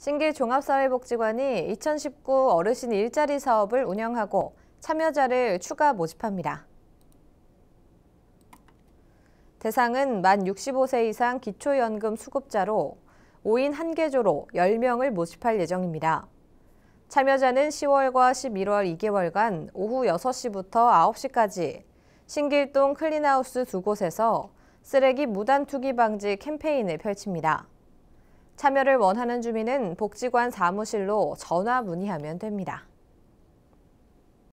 신길 종합사회복지관이 2019 어르신 일자리 사업을 운영하고 참여자를 추가 모집합니다. 대상은 만 65세 이상 기초연금 수급자로 5인 1개조로 10명을 모집할 예정입니다. 참여자는 10월과 11월 2개월간 오후 6시부터 9시까지 신길동 클린하우스 두 곳에서 쓰레기 무단 투기 방지 캠페인을 펼칩니다. 참여를 원하는 주민은 복지관 사무실로 전화 문의하면 됩니다.